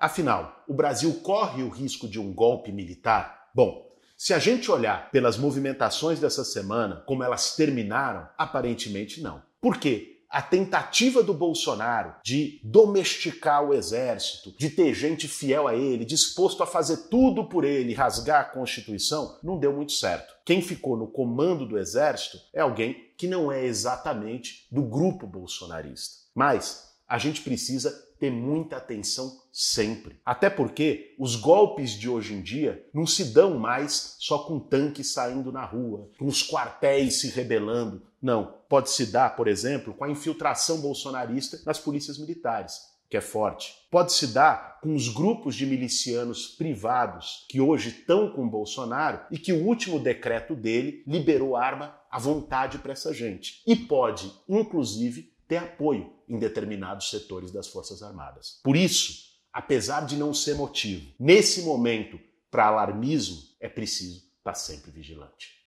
Afinal, o Brasil corre o risco de um golpe militar? Bom, se a gente olhar pelas movimentações dessa semana, como elas terminaram, aparentemente não. Por quê? a tentativa do Bolsonaro de domesticar o exército, de ter gente fiel a ele, disposto a fazer tudo por ele, rasgar a Constituição, não deu muito certo. Quem ficou no comando do exército é alguém que não é exatamente do grupo bolsonarista. Mas a gente precisa ter muita atenção sempre. Até porque os golpes de hoje em dia não se dão mais só com tanques saindo na rua, com os quartéis se rebelando. Não, pode se dar, por exemplo, com a infiltração bolsonarista nas polícias militares que é forte. Pode se dar com os grupos de milicianos privados que hoje estão com Bolsonaro e que o último decreto dele liberou arma à vontade para essa gente. E pode, inclusive, ter apoio em determinados setores das Forças Armadas. Por isso, apesar de não ser motivo, nesse momento para alarmismo, é preciso estar sempre vigilante.